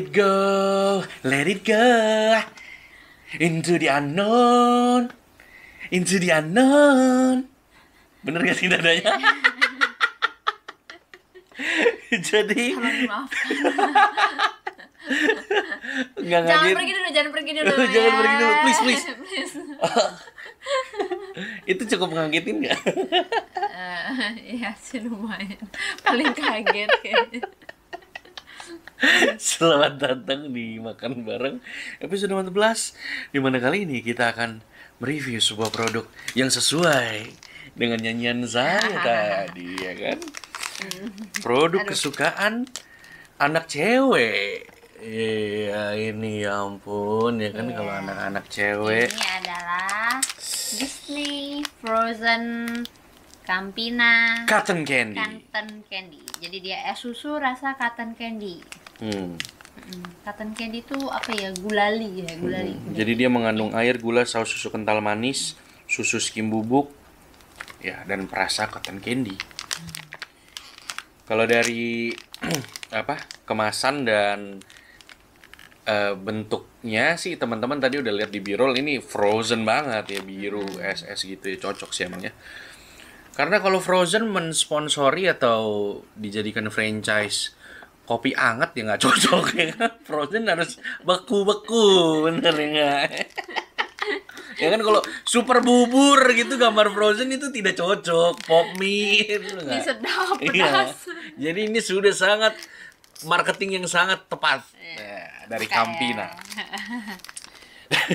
it go, let it go into the unknown, into the unknown. Bener gak sih dadanya? Jadi Nggak jangan pergi dulu, jangan pergi dulu. jangan ya. pergi dulu, please, please. please. itu cukup ngagetin nggak? uh, ya sih lumayan. Paling kaget kayaknya. Selamat datang di Makan Bareng episode 14 di mana kali ini kita akan mereview sebuah produk yang sesuai dengan nyanyian saya tadi ya kan. Produk Aduh. kesukaan anak cewek. Iya, ini ya ampun ya kan yeah. kalau iya. anak-anak cewek. Ini adalah Disney Frozen Campina Cotton Candy. Cotton Candy. Jadi dia es eh, susu rasa cotton candy. Hmm. Cotton candy itu apa ya gulali ya gulali. Hmm. Jadi dia mengandung air, gula, saus susu kental manis, susu skim bubuk, ya dan perasa cotton candy. Hmm. Kalau dari apa kemasan dan uh, bentuknya sih teman-teman tadi udah lihat di birol ini frozen banget ya biru es es gitu ya cocok sih emangnya. Karena kalau Frozen mensponsori atau dijadikan franchise kopi anget ya nggak cocok ya frozen harus beku-beku bener ya ya kan kalau super bubur gitu gambar frozen itu tidak cocok pop mie gitu sedap pedas iya. jadi ini sudah sangat marketing yang sangat tepat iya. ya, dari Kayak. Campina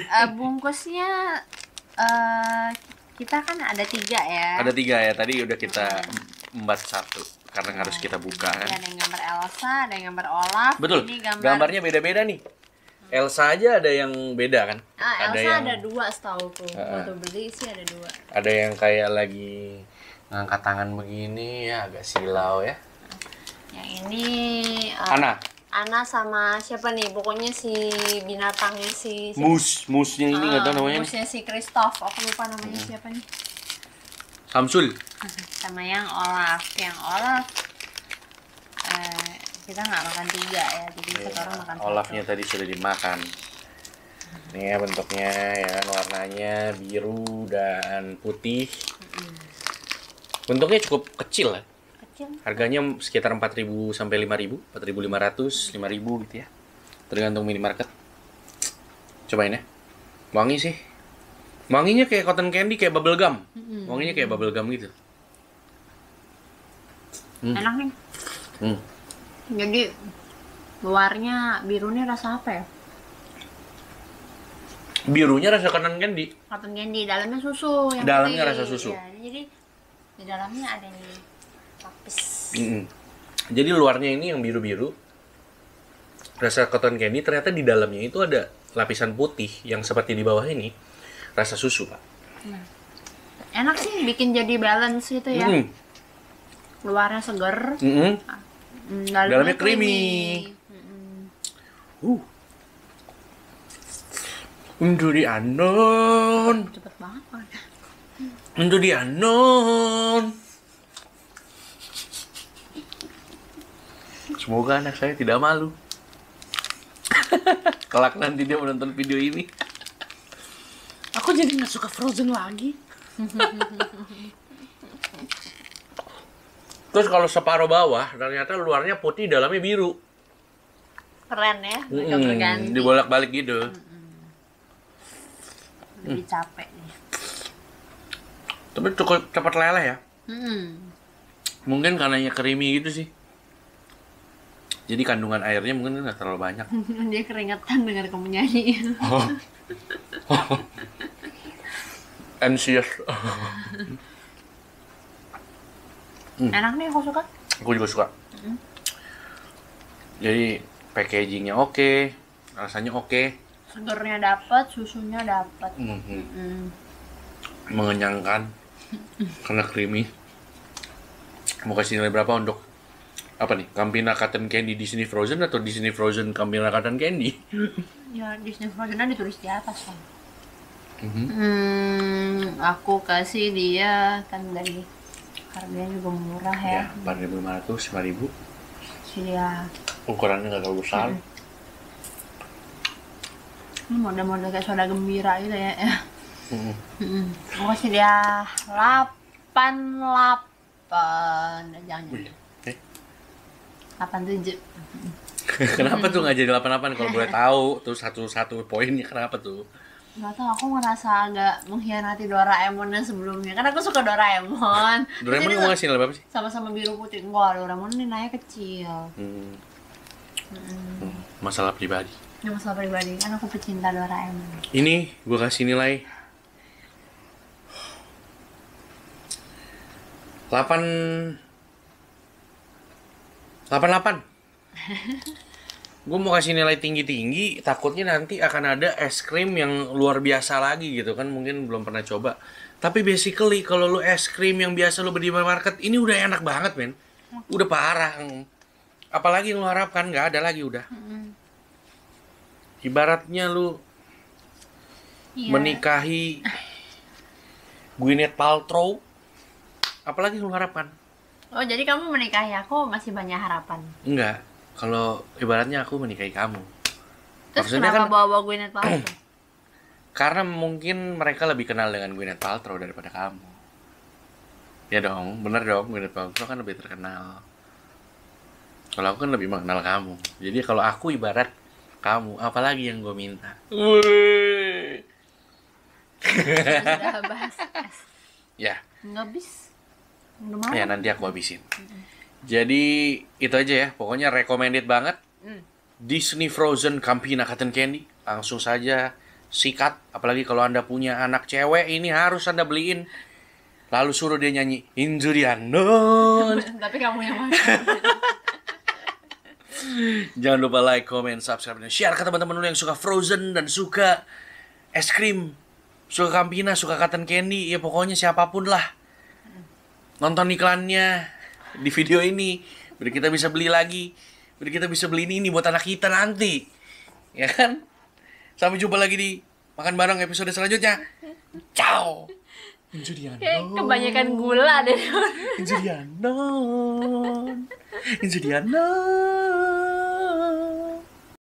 uh, bungkusnya uh, kita kan ada tiga ya ada tiga ya tadi udah kita hmm. Iya. empat satu karena harus kita buka kan. Ada yang gambar Elsa, ada yang gambar Olaf. Betul. Ini gambar... Gambarnya beda-beda nih. Elsa aja ada yang beda kan? Ah, Elsa ada, yang... ada dua setahu Uh, ah. Waktu beli sih ada dua. Ada yang kayak lagi ngangkat tangan begini ya, agak silau ya. Yang ini uh, Ana. Ana sama siapa nih? Pokoknya si binatangnya si, Mus, musnya ini enggak uh, ah, tahu namanya. Musnya si Kristoff, aku lupa namanya hmm. siapa nih. Samsul sama yang Olaf yang Olaf eh, kita nggak makan tiga ya jadi yeah. Iya, satu orang makan Olafnya tadi sudah dimakan ini ya bentuknya ya warnanya biru dan putih bentuknya cukup kecil lah harganya sekitar 4000 sampai 5000 4500 5000 gitu ya tergantung minimarket cobain ya wangi sih wanginya kayak cotton candy kayak bubble gum wanginya kayak bubble gum gitu hmm. enak nih hmm. jadi luarnya birunya rasa apa ya birunya rasa cotton candy cotton candy dalamnya susu yang dalamnya rasa susu ya, jadi di dalamnya ada yang lapis -hmm. jadi luarnya ini yang biru biru rasa cotton candy ternyata di dalamnya itu ada lapisan putih yang seperti di bawah ini rasa susu pak hmm. enak sih bikin jadi balance gitu ya -hmm luarnya seger mm -hmm. dalamnya, dalamnya creamy, creamy. Mm -hmm. uh Untuk anon cepet banget Untuk di anon Semoga anak saya tidak malu Kelak nanti dia menonton video ini Aku jadi nggak suka Frozen lagi Terus kalau separuh bawah ternyata luarnya putih, dalamnya biru. Keren ya, berganti. dibolak-balik gitu. Hmm, hmm. Lebih capek nih. Tapi cukup cepat leleh ya. Hmm. Mungkin karena creamy gitu sih. Jadi kandungan airnya mungkin nggak terlalu banyak. Dia keringetan dengar kamu nyanyi. NCS. Oh. Hmm. Enak nih, aku suka. Aku juga suka. Hmm. Jadi packagingnya oke, okay, rasanya oke. Okay. Segernya dapat, susunya dapat. Hmm, hmm. Hmm. Mengenyangkan karena creamy. Mau kasih nilai berapa untuk apa nih Campina Cotton Candy Disney Frozen atau Disney Frozen Campina Cotton Candy? ya Disney Frozen ada kan turis di atas kan. Mm -hmm. hmm, aku kasih dia kan dari harganya juga murah ya. Ya, empat ribu lima ratus, lima ribu. Iya. Ukurannya nggak terlalu besar. Hmm. Ini model-model kayak suara gembira gitu ya. Hmm. Hmm. Aku kasih dia delapan delapan, jangan. Eh. Delapan tujuh. kenapa tuh nggak jadi delapan delapan kalau boleh tahu? Terus satu satu poinnya kenapa tuh? Gak tau, aku ngerasa agak mengkhianati yang sebelumnya Karena aku suka Doraemon Doraemon kamu ngasih nilai berapa sih? Sama-sama biru putih Enggak, Doraemon naik kecil hmm. Hmm. Masalah pribadi Ini masalah pribadi, kan aku pecinta Doraemon Ini gue kasih nilai 8 88 gue mau kasih nilai tinggi-tinggi takutnya nanti akan ada es krim yang luar biasa lagi gitu kan mungkin belum pernah coba tapi basically kalau lu es krim yang biasa lu beli di market ini udah enak banget men udah parah mm. apalagi yang lu harapkan nggak ada lagi udah ibaratnya lu yeah. menikahi Gwyneth Paltrow apalagi yang lu harapkan oh jadi kamu menikahi aku masih banyak harapan enggak kalau ibaratnya aku menikahi kamu terus Maksudnya kenapa kan, bawa-bawa Gwyneth Paltrow karena mungkin mereka lebih kenal dengan Gwyneth Paltrow daripada kamu ya dong bener dong Gwyneth Paltrow kan lebih terkenal kalau aku kan lebih mengenal kamu jadi kalau aku ibarat kamu apalagi yang gue minta ya nggak bisa ya nanti aku habisin mm jadi itu aja ya, pokoknya recommended banget. Mm. Disney Frozen Campina Cotton Candy. Langsung saja sikat, apalagi kalau Anda punya anak cewek ini harus Anda beliin. Lalu suruh dia nyanyi Injuriano. Tapi kamu yang Jangan lupa like, comment, subscribe, dan share ke teman-teman lu yang suka Frozen dan suka es krim, suka Campina, suka Cotton Candy, ya pokoknya siapapun lah. Nonton iklannya, di video ini biar kita bisa beli lagi biar kita bisa beli ini, ini buat anak kita nanti ya kan sampai jumpa lagi di makan bareng episode selanjutnya ciao Injudianon kebanyakan gula deh Injudianon Injudianon